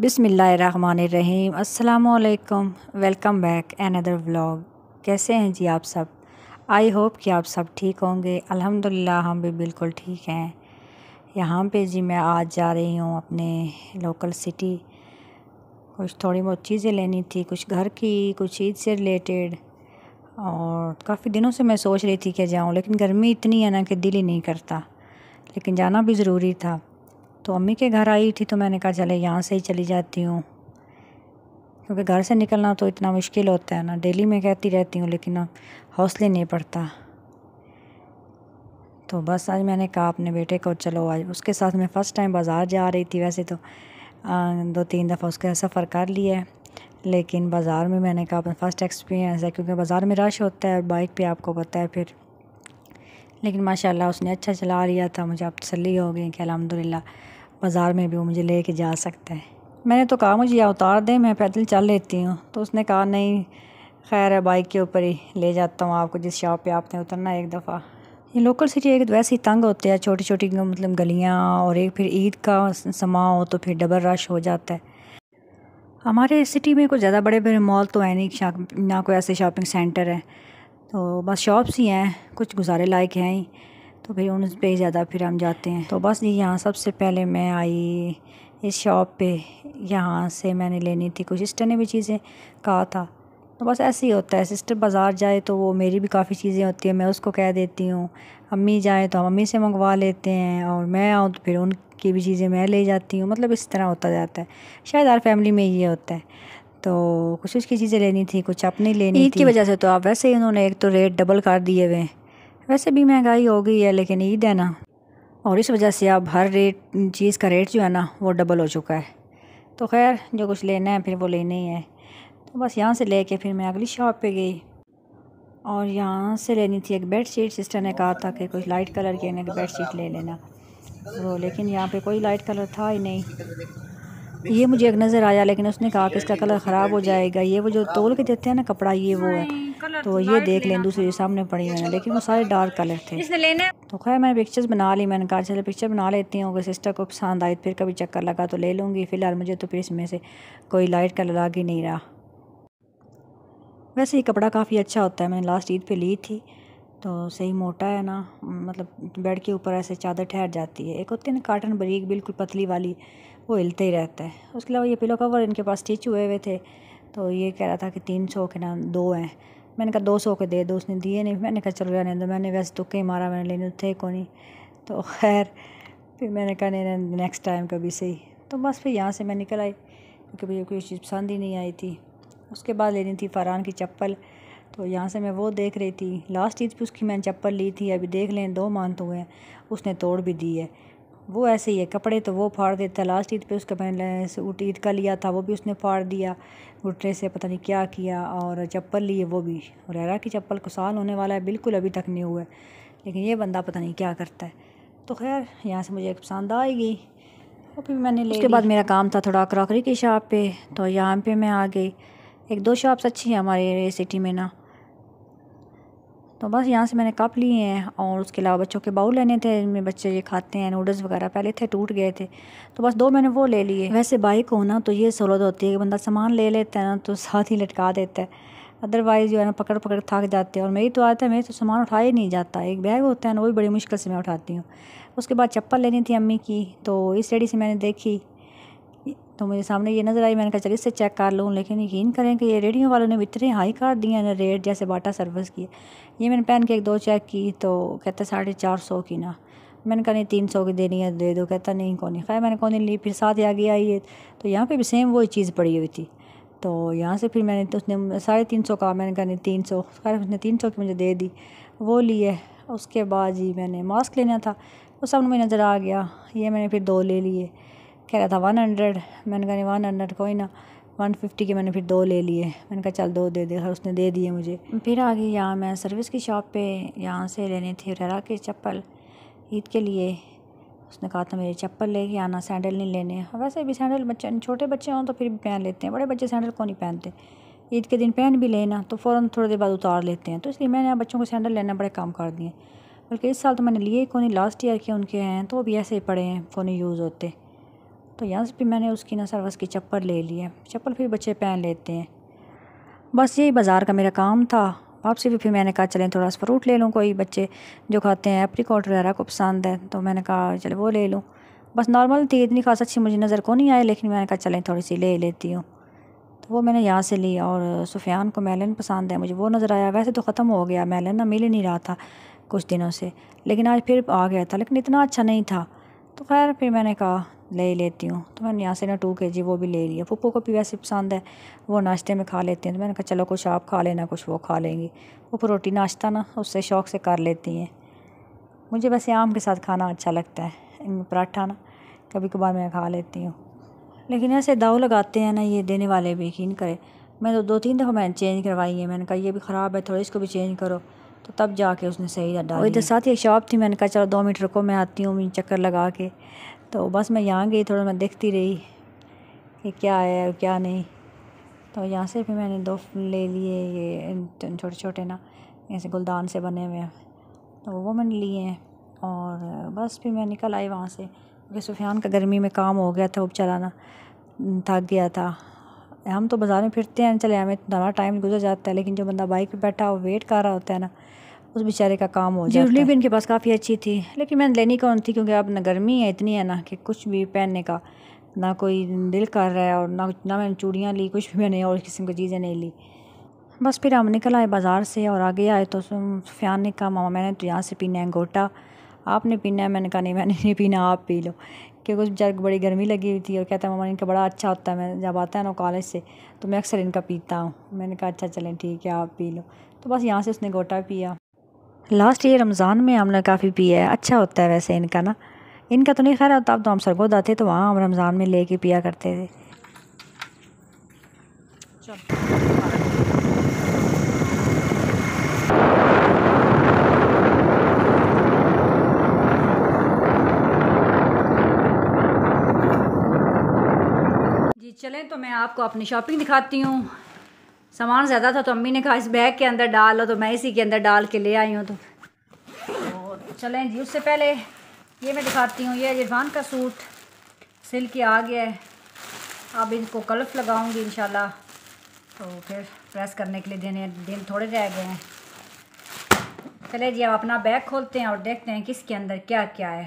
बिसमीम् अल्लाम welcome back another vlog कैसे हैं जी आप सब आई होप कि आप सब ठीक होंगे अल्हम्दुलिल्लाह हम भी बिल्कुल ठीक हैं यहाँ पे जी मैं आज जा रही हूँ अपने लोकल सिटी कुछ थोड़ी बहुत चीज़ें लेनी थी कुछ घर की कुछ ईद से रिलेटेड और काफ़ी दिनों से मैं सोच रही थी कि जाऊँ लेकिन गर्मी इतनी है ना कि दिल ही नहीं करता लेकिन जाना भी ज़रूरी था तो अम्मी के घर आई थी तो मैंने कहा चले यहाँ से ही चली जाती हूँ क्योंकि घर से निकलना तो इतना मुश्किल होता है ना डेली मैं कहती रहती हूँ लेकिन हौसले नहीं पड़ता तो बस आज मैंने कहा अपने बेटे को चलो आज उसके साथ मैं फ़र्स्ट टाइम बाज़ार जा रही थी वैसे तो दो तीन दफ़ा उसका सफ़र कर लिया है लेकिन बाज़ार में मैंने कहा अपना फ़र्स्ट एक्सपीरियंस है क्योंकि बाज़ार में रश होता है बाइक पे आपको पता है फिर लेकिन माशाल्लाह उसने अच्छा चला लिया था मुझे अब तसली हो गई कि अलहमदिल्ला बाज़ार में भी वो मुझे ले जा सकते हैं मैंने तो कहा मुझे या उतार दें मैं पैदल चल लेती हूँ तो उसने कहा नहीं खैर है बाइक के ऊपर ही ले जाता हूँ आपको जिस शॉप पे आपने उतरना एक दफ़ा ये लोकल सिटी एक वैसे ही तंग होते हैं छोटी छोटी मतलब गलियाँ और एक फिर ईद का समा हो तो फिर डबल रश हो जाता है हमारे सिटी में कुछ ज़्यादा बड़े बड़े मॉल तो हैं नहीं ना कोई ऐसे शॉपिंग सेंटर है तो बस शॉप्स ही हैं कुछ गुजारे लायक हैं ही तो फिर उन पर ज़्यादा फिर हम जाते हैं तो बस जी यहाँ सबसे पहले मैं आई इस शॉप पे यहाँ से मैंने लेनी थी कुछ सिस्टर ने भी चीज़ें कहा था तो बस ऐसे ही होता है सिस्टर बाज़ार जाए तो वो मेरी भी काफ़ी चीज़ें होती हैं मैं उसको कह देती हूँ अम्मी जाए तो हम अम्मी से मंगवा लेते हैं और मैं आऊँ तो फिर उनकी भी चीज़ें मैं ले जाती हूँ मतलब इस तरह होता जाता है शायद हर फैमिली में ये होता है तो कुछ उसकी चीज़ें लेनी थी कुछ अपनी लेनी ईद की वजह से तो आप वैसे ही उन्होंने एक तो रेट डबल कर दिए हुए हैं वैसे भी महंगाई हो गई है लेकिन ईद है ना और इस वजह से अब हर रेट चीज़ का रेट जो है ना वो डबल हो चुका है तो खैर जो कुछ लेना है फिर वो लेने ही है तो बस यहाँ से ले कर फिर मैं अगली शॉप पे गई और यहाँ से लेनी थी एक बेड शीट सिस्टर ने कहा था कि कुछ लाइट कलर के बेड शीट ले लेना वो लेकिन यहाँ पे कोई लाइट कलर था ही नहीं ये मुझे एक नज़र आया लेकिन उसने कहा कि इसका कलर ख़राब हो जाएगा ये वो जो तोल के देते हैं ना कपड़ा ये वो है तो ये देख लें दूसरे के सामने पड़ी हुई है लेकिन वो सारे डार्क कलर थे तो खैर मैंने पिक्चर्स बना ली मैंने कहा चले पिक्चर बना लेती हूँ अगर सिस्टर को पसंद आई फिर कभी चक्कर लगा तो ले लूँगी फ़िलहाल मुझे तो फिर इसमें से कोई लाइट कलर लग ही नहीं रहा वैसे ये कपड़ा काफ़ी अच्छा होता है मैंने लास्ट ईद पर ली थी तो सही मोटा है ना मतलब बेड के ऊपर ऐसे चादर ठहर जाती है एक होती है ना काटन बरीक बिल्कुल पतली वाली वो हिलते ही रहता है उसके अलावा ये पिलो कवर इनके पास स्टिच हुए हुए थे तो ये कह रहा था कि तीन सौ के ना दो हैं मैंने कहा दो सौ के दे दो उसने दिए नहीं मैंने कहा चलो रहने दो मैंने वैसे तो कहीं मारा मैंने लेने थे को नहीं तो खैर फिर मैंने कहा नहीं नेक्स्ट टाइम कभी सही तो बस फिर यहाँ से मैं निकल आई क्योंकि मुझे कोई चीज़ पसंद ही नहीं आई थी उसके बाद लेनी थी फ़रहान की चप्पल तो यहाँ से मैं वो देख रही थी लास्ट चीज़ पर उसकी मैंने चप्पल ली थी अभी देख लें दो मंथ तो हुए हैं उसने तोड़ भी दी है वो ऐसे ही है कपड़े तो वो फाड़ देता है लास्ट ईद पे उसका मैंने सूट ईद का लिया था वो भी उसने फाड़ दिया घुटने से पता नहीं क्या किया और चप्पल लिए वो भी रेरा की चप्पल को साल होने वाला है बिल्कुल अभी तक नहीं हुआ है लेकिन ये बंदा पता नहीं क्या करता है तो खैर यहाँ से मुझे पसंद आएगी और फिर मैंने ले उसके बाद मेरा काम था थोड़ा क्रॉकरी की शॉप पर तो यहाँ पर मैं आ गई एक दो शॉप्स अच्छी हैं हमारे सिटी में ना तो बस यहाँ से मैंने कप लिए हैं और उसके अलावा बच्चों के बाउल लेने थे इनमें बच्चे ये खाते हैं नूडल्स वगैरह पहले थे टूट गए थे तो बस दो मैंने वो ले लिए वैसे बाइक हो ना तो ये सहूलत होती है कि बंदा सामान ले लेता है ना तो साथ ही लटका देता है अदरवाइज़ जो है ना पकड़ पकड़ थक जाते हैं और मेरी तो आता है मेरे तो सामान उठा ही नहीं जाता एक बैग होता है ना वो भी बड़ी मुश्किल से मैं उठाती हूँ उसके बाद चप्पल लेनी थी अम्मी की तो इस लेडी से मैंने देखी तो मेरे सामने ये नज़र आई मैंने कहा चलिए इससे चेक कर लूँ लेकिन यकीन करें कि ये रेडियो वालों ने भी इतने हाई कर दिए हैं रेट जैसे बाटा सर्विस की ये मैंने पहन के एक दो चेक की तो कहते साढ़े चार सौ की ना मैंने कहा नहीं तीन सौ की देनी है दे दो कहता नहीं कौन नहीं खैर मैंने कौन नहीं ली फिर साथ ही आगे आई है तो यहाँ पर भी सेम वही चीज़ पड़ी हुई थी तो यहाँ से फिर मैंने तो उसने साढ़े तीन सौ कहा मैंने कहा नहीं तीन सौ खैर उसने तीन सौ की मुझे दे दी वो ली है उसके बाद जी मैंने मास्क लेना था वो सब मुझे नज़र आ गया ये मैंने फिर दो ले लिए कह रहा था वन हंड्रेड मैंने कहा नहीं वन हंड्रेड कोई ना वन फिफ्टी के मैंने फिर दो ले लिए मैंने कहा चल दो दे दे हर उसने दे दिए मुझे फिर आ गई यहाँ मैं सर्विस की शॉप पे यहाँ से लेने थे रेरा के चप्पल ईद के लिए उसने कहा था मेरी चप्पल लेके आना सैंडल नहीं लेने वैसे भी सैंडल बच्चे छोटे बच्चे हों तो फिर भी पहन लेते हैं बड़े बच्चे सैंडल को नहीं पहनते ईद के दिन पहन भी लेना तो फ़ौरन थोड़ी देर बाद उतार लेते हैं तो इसलिए मैंने बच्चों को सैंडल लेना बड़े काम कर दिए बल्कि इस साल तो मैंने लिए कोनी लास्ट ईयर के उनके हैं तो वो भी ऐसे ही पड़े हैं फ़ोन यूज़ होते तो यहाँ से भी मैंने उसकी ना सर्विस की चप्पल ले ली है चप्पल फिर बच्चे पहन लेते हैं बस यही बाज़ार का मेरा काम था वापसी भी फिर मैंने कहा चलें थोड़ा सा फ्रूट ले लूँ कोई बच्चे जो खाते हैं एप्रिकॉट वगैरह को पसंद है तो मैंने कहा चले वो ले लूँ बस नॉर्मल थी इतनी खास अच्छी मुझे नज़र को नहीं आई लेकिन मैंने कहा चलें थोड़ी सी ले लेती हूँ तो वो मैंने यहाँ से ली और सुफियान को मेलन पसंद है मुझे वो नज़र आया वैसे तो ख़त्म हो गया मेलन ना मिल ही नहीं रहा था कुछ दिनों से लेकिन आज फिर आ गया था लेकिन इतना अच्छा नहीं था तो खैर फिर मैंने कहा ले लेती हूँ तो मैंने यहाँ से ना टू के जी वो भी ले लिया पप्पू को भी वैसे पसंद है वो नाश्ते में खा लेती हैं तो मैंने कहा चलो कुछ आप खा लेना कुछ वो खा लेंगी वो रोटी नाश्ता ना उससे शौक़ से कर लेती हैं मुझे वैसे आम के साथ खाना अच्छा लगता है पराठा ना कभी कभार मैं खा लेती हूँ लेकिन ऐसे दाव लगाते हैं ना ये देने वाले भी यकीन करें मैं तो दो तीन दफ़ा मैंने चेंज करवाई है मैंने कहा ये भी ख़राब है थोड़ी इसको भी चेंज करो तो तब जाके उसने सही डाला इधर तो साथ ही एक शॉप थी मैंने कहा चलो दो मिनट रुको मैं आती हूँ चक्कर लगा के तो बस मैं यहाँ गई थोड़ा मैं देखती रही कि क्या है और क्या नहीं तो यहाँ से भी मैंने दो ले लिए ये छोटे छोटे ना ऐसे गुलदान से बने हुए हैं तो वो मैंने लिए हैं और बस फिर मैं निकल आई वहाँ से क्योंकि सुफियान का गर्मी में काम हो गया था वो चलाना थक गया था हम तो बाज़ार में फिरते हैं चले हमें हमारा टाइम गुजर जाता है लेकिन जो बंदा बाइक पे बैठा वो वेट कर रहा होता है ना उस बेचारे का काम हो जाए ज्वेलरी भी इनके पास काफ़ी अच्छी थी लेकिन मैंने लेनी कौन थी क्योंकि अब ना गर्मी है इतनी है ना कि कुछ भी पहनने का ना कोई दिल कर रहा है और ना ना मैंने चूड़ियाँ ली कुछ भी मैंने और किस्म की चीज़ें नहीं ली बस फिर हम निकल आए बाज़ार से और आगे आए तो सुफियान ने कहा मामा मैंने तो यहाँ से पीना है गोटा आपने पीना है मैंने कहा नहीं मैंने नहीं पीना आप पी लो क्योंकि उस बेचारे को बड़ी गर्मी लगी हुई थी और कहता है मामा इनका बड़ा अच्छा होता है मैं जब आता है ना कॉलेज से तो मैं अक्सर इनका पीता हूँ मैंने कहा अच्छा चलें ठीक है आप पी लो तो बस यहाँ से उसने गोटा पिया लास्ट ईयर रमज़ान में हमने काफ़ी पिया है अच्छा होता है वैसे इनका ना इनका तो नहीं खैर होता अब तो हम सरगोद आते तो वहाँ हम रमज़ान में लेके पिया करते थे चलें तो मैं आपको अपनी शॉपिंग दिखाती हूँ सामान ज़्यादा था तो अम्मी ने कहा इस बैग के अंदर डालो तो मैं इसी के अंदर डाल के ले आई हूँ तो, तो चलें जी उससे पहले ये मैं दिखाती हूँ ये इरफान का सूट सिल के आ गया है अब इनको कल्फ लगाऊंगी इन तो फिर प्रेस करने के लिए देने दिन थोड़े रह गए हैं चले जी अब अपना बैग खोलते हैं और देखते हैं किसके अंदर क्या क्या है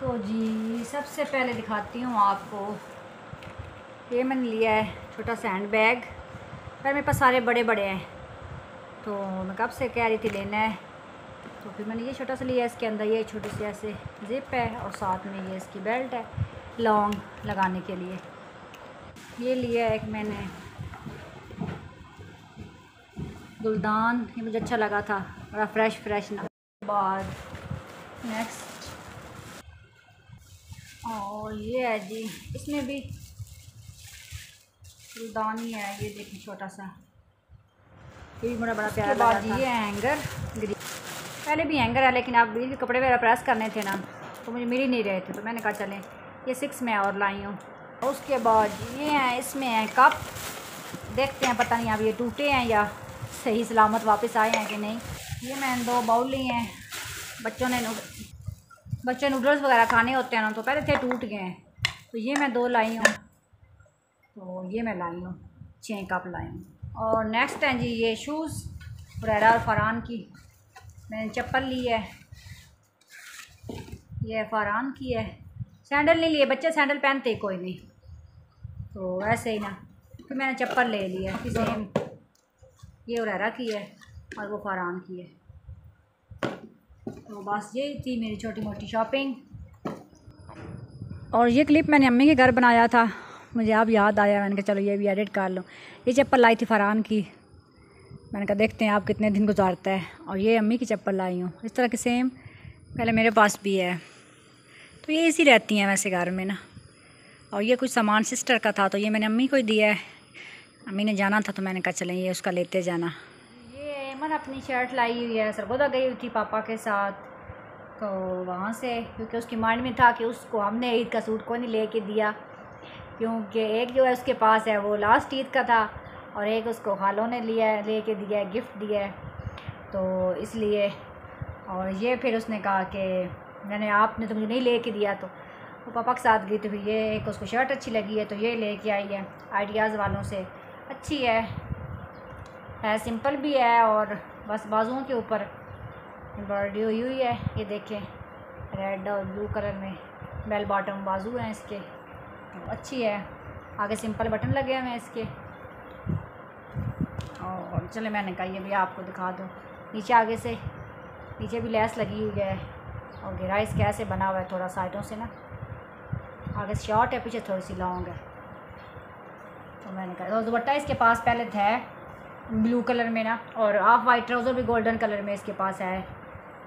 तो जी सबसे पहले दिखाती हूँ आपको ये मैंने लिया है छोटा सा हैंड बैग पर मेरे पास सारे बड़े बड़े हैं तो मैं कब से कह रही थी लेना है तो फिर मैंने ये छोटा सा लिया इसके अंदर ये छोटी से ऐसे जिप है और साथ में ये इसकी बेल्ट है लॉन्ग लगाने के लिए ये लिया एक मैंने गुलदान ये मुझे अच्छा लगा था बड़ा फ्रेश फ्रेश ना बाद नेक्स्ट और ये है जी इसमें भी दान ही है ये देखिए छोटा सा ये भी बड़ा बड़ा प्यारा बाद ये हैंगर ग्रीन पहले भी हैंगर है लेकिन आप भी कपड़े वगैरह प्रेस करने थे ना तो मुझे मिल ही नहीं रहे थे तो मैंने कहा चलें ये सिक्स में और लाई हूँ उसके बाद ये हैं इसमें हैं कप देखते हैं पता नहीं अब ये टूटे हैं या सही सलामत वापस आए हैं कि नहीं ये मैंने दो बाउल ली हैं बच्चों ने बच्चे नूडल्स वगैरह खाने होते हैं ना तो पहले थे टूट गए हैं तो ये मैं दो लाई हूँ तो ये मैं लाई हूँ छः कप लाई हूँ और नेक्स्ट हैं जी ये शूज़ फ्रेडा और फरहान की मैंने चप्पल ली है ये फरहान की है सैंडल नहीं लिए बच्चे सैंडल पहनते कोई नहीं तो ऐसे ही ना फिर मैंने चप्पल ले ली है सेम ये उरेरा की है और वो फरहान की है तो बस यही थी मेरी छोटी मोटी शॉपिंग और ये क्लिप मैंने अम्मी के घर बनाया था मुझे अब याद आया मैंने कहा चलो ये भी एडिट कर लूँ ये चप्पल लाई थी फरहान की मैंने कहा देखते हैं आप कितने दिन गुजारता है और ये अम्मी की चप्पल लाई हूँ इस तरह की सेम पहले मेरे पास भी है तो ये इसी रहती हैं वैसे घर में ना और ये कुछ सामान सिस्टर का था तो ये मैंने अम्मी को ही दिया है अम्मी ने जाना था तो मैंने कहा चलें ये उसका लेते जाना ये एमन अपनी शर्ट लाई हुई है सरगोदा गई हुई थी पापा के साथ तो वहाँ से क्योंकि उसकी माइंड में था कि उसको हमने ईद का सूट को नहीं ले दिया क्योंकि एक जो है उसके पास है वो लास्ट ईद का था और एक उसको खालों ने लिया है ले के दिया है गिफ्ट दिया है तो इसलिए और ये फिर उसने कहा कि मैंने आपने तो मुझे नहीं ले के दिया तो वो पापा के साथ गई तो फिर ये एक उसको शर्ट अच्छी लगी है तो ये ले के आई है आइडियाज़ वालों से अच्छी है है सिंपल भी है और बस बाजुओं के ऊपर एम्ब्रॉयडरी हुई हुई है ये देखें रेड और ब्लू कलर में बेल बॉटम बाजू हैं इसके सकती हूँ अच्छी है आगे सिंपल बटन लगे हुए हैं इसके और चलो मैंने कहा ये भी आपको दिखा दूँ नीचे आगे से नीचे भी लैस लगी हुई है और घेरा इस कैसे बना हुआ है थोड़ा साइडों से ना आगे शॉर्ट है पीछे थोड़ी सी लॉन्ग है तो मैंने कहा और दुपट्टा इसके पास पहले थे ब्लू कलर में ना और हाफ वाइट ट्राउज़र भी गोल्डन कलर में इसके पास है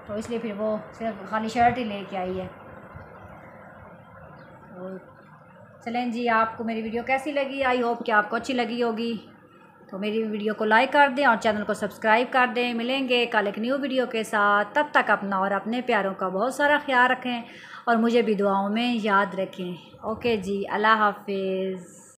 तो इसलिए फिर वो सिर्फ खाली शर्ट ही लेके आई है चलें जी आपको मेरी वीडियो कैसी लगी आई होप कि आपको अच्छी लगी होगी तो मेरी वीडियो को लाइक कर दें और चैनल को सब्सक्राइब कर दें मिलेंगे कल एक न्यू वीडियो के साथ तब तक अपना और अपने प्यारों का बहुत सारा ख्याल रखें और मुझे भी दुआओं में याद रखें ओके जी अल्लाह हाफिज़